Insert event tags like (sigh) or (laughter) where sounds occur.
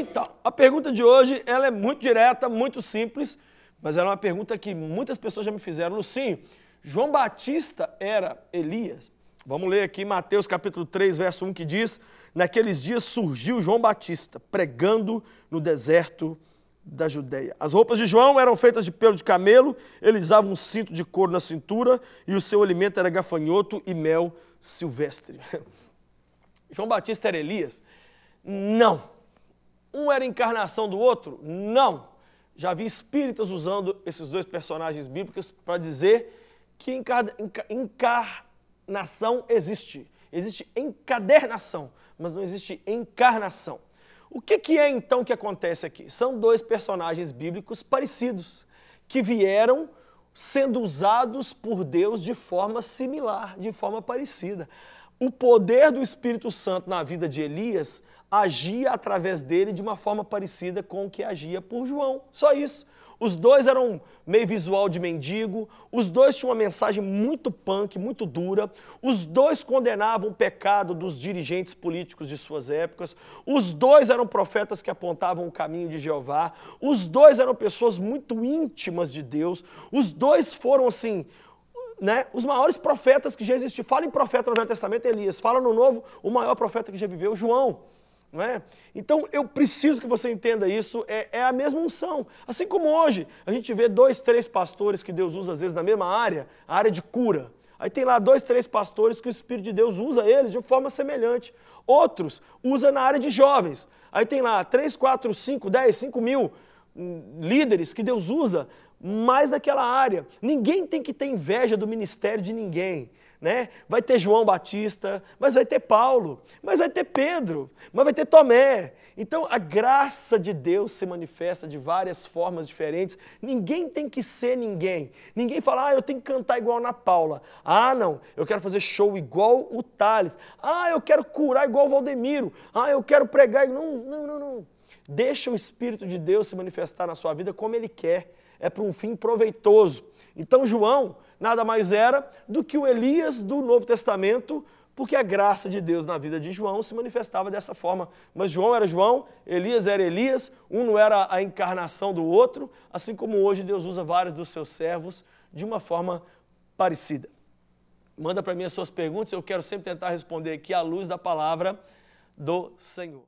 Então, A pergunta de hoje, ela é muito direta, muito simples, mas ela é uma pergunta que muitas pessoas já me fizeram. Lucinho, João Batista era Elias? Vamos ler aqui Mateus capítulo 3, verso 1, que diz, Naqueles dias surgiu João Batista, pregando no deserto da Judéia. As roupas de João eram feitas de pelo de camelo, ele usava um cinto de couro na cintura e o seu alimento era gafanhoto e mel silvestre. (laughs) João Batista era Elias? Não, um era encarnação do outro? Não. Já vi espíritas usando esses dois personagens bíblicos para dizer que encarnação existe. Existe encadernação, mas não existe encarnação. O que, que é então que acontece aqui? São dois personagens bíblicos parecidos, que vieram sendo usados por Deus de forma similar, de forma parecida o poder do Espírito Santo na vida de Elias agia através dele de uma forma parecida com o que agia por João. Só isso. Os dois eram meio visual de mendigo, os dois tinham uma mensagem muito punk, muito dura, os dois condenavam o pecado dos dirigentes políticos de suas épocas, os dois eram profetas que apontavam o caminho de Jeová, os dois eram pessoas muito íntimas de Deus, os dois foram assim né, os maiores profetas que já existiram. Fala em profeta no Velho Testamento, Elias. Fala no Novo, o maior profeta que já viveu, João. Não é? Então eu preciso que você entenda isso, é, é, a mesma unção. Assim como hoje, a gente vê dois, três pastores que Deus usa às vezes na mesma área, a área de cura. Aí tem lá dois, três pastores que o Espírito de Deus usa eles de forma semelhante. Outros usa na área de jovens. Aí tem lá três, quatro, cinco, dez, cinco mil líderes que Deus usa mais naquela área. Ninguém tem que ter inveja do ministério de ninguém. Né? Vai ter João Batista, mas vai ter Paulo, mas vai ter Pedro, mas vai ter Tomé. Então a graça de Deus se manifesta de várias formas diferentes. Ninguém tem que ser ninguém. Ninguém fala, ah, eu tenho que cantar igual na Paula. Ah, não, eu quero fazer show igual o Thales. Ah, eu quero curar igual o Valdemiro. Ah, eu quero pregar. Não, não, não, não. Deixa o Espírito de Deus se manifestar na sua vida como Ele quer. É para um fim proveitoso. Então, João nada mais era do que o Elias do Novo Testamento, porque a graça de Deus na vida de João se manifestava dessa forma. Mas João era João, Elias era Elias, um não era a encarnação do outro, assim como hoje Deus usa vários dos seus servos de uma forma parecida. Manda para mim as suas perguntas, eu quero sempre tentar responder aqui à luz da palavra do Senhor.